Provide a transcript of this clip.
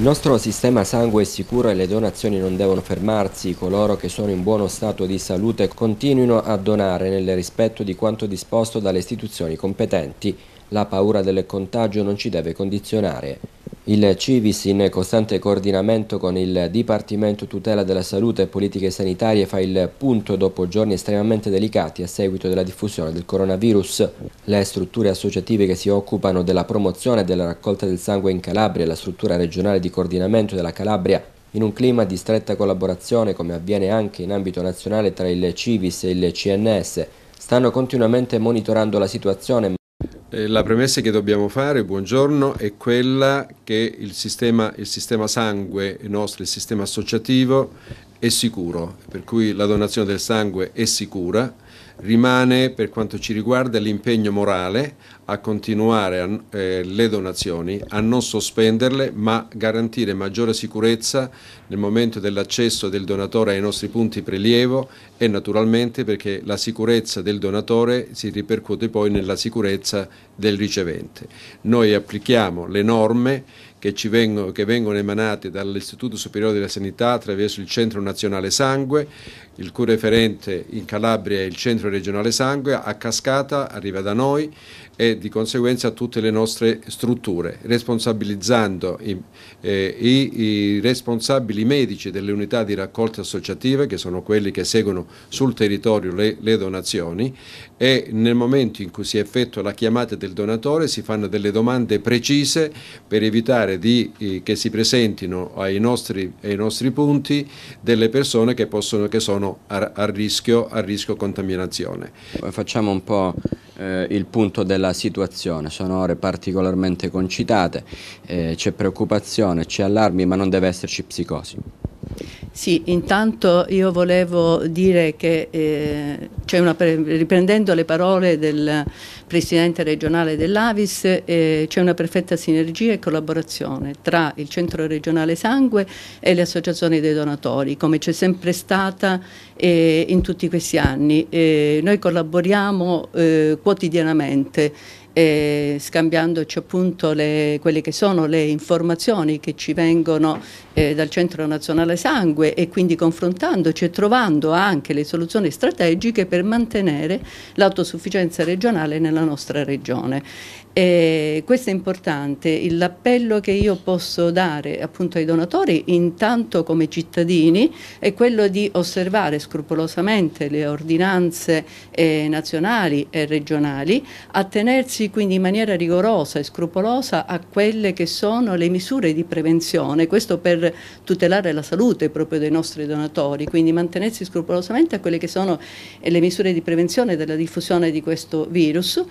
Il nostro sistema sangue è sicuro e le donazioni non devono fermarsi, coloro che sono in buono stato di salute continuino a donare nel rispetto di quanto disposto dalle istituzioni competenti. La paura del contagio non ci deve condizionare. Il CIVIS in costante coordinamento con il Dipartimento Tutela della Salute e Politiche Sanitarie fa il punto dopo giorni estremamente delicati a seguito della diffusione del coronavirus. Le strutture associative che si occupano della promozione e della raccolta del sangue in Calabria e la struttura regionale di coordinamento della Calabria in un clima di stretta collaborazione come avviene anche in ambito nazionale tra il CIVIS e il CNS stanno continuamente monitorando la situazione eh, la premessa che dobbiamo fare, buongiorno, è quella che il sistema, il sistema sangue nostro, il sistema associativo, è sicuro, per cui la donazione del sangue è sicura Rimane per quanto ci riguarda l'impegno morale a continuare a, eh, le donazioni, a non sospenderle ma garantire maggiore sicurezza nel momento dell'accesso del donatore ai nostri punti prelievo e naturalmente perché la sicurezza del donatore si ripercuote poi nella sicurezza del ricevente. Noi applichiamo le norme che, vengono, che vengono emanate dall'Istituto Superiore della Sanità attraverso il Centro Nazionale Sangue il cui referente in Calabria è il centro regionale sangue, a cascata arriva da noi e di conseguenza a tutte le nostre strutture, responsabilizzando i, eh, i, i responsabili medici delle unità di raccolta associative, che sono quelli che seguono sul territorio le, le donazioni, e nel momento in cui si effettua la chiamata del donatore si fanno delle domande precise per evitare di, eh, che si presentino ai nostri, ai nostri punti delle persone che, possono, che sono a, a, rischio, a rischio contaminazione. Facciamo un po' eh, il punto della situazione, sono ore particolarmente concitate, eh, c'è preoccupazione, c'è allarmi ma non deve esserci psicosi. Sì, intanto io volevo dire che eh, cioè una, riprendendo le parole del Presidente regionale dell'Avis, eh, c'è una perfetta sinergia e collaborazione tra il Centro regionale Sangue e le associazioni dei donatori, come c'è sempre stata eh, in tutti questi anni. Eh, noi collaboriamo eh, quotidianamente eh, scambiandoci appunto le, quelle che sono le informazioni che ci vengono eh, dal Centro Nazionale Sangue e quindi confrontandoci e trovando anche le soluzioni strategiche per per mantenere l'autosufficienza regionale nella nostra regione e questo è importante, l'appello che io posso dare appunto ai donatori intanto come cittadini è quello di osservare scrupolosamente le ordinanze eh, nazionali e regionali, attenersi quindi in maniera rigorosa e scrupolosa a quelle che sono le misure di prevenzione, questo per tutelare la salute proprio dei nostri donatori, quindi mantenersi scrupolosamente a quelle che sono le misure di prevenzione della diffusione di questo virus.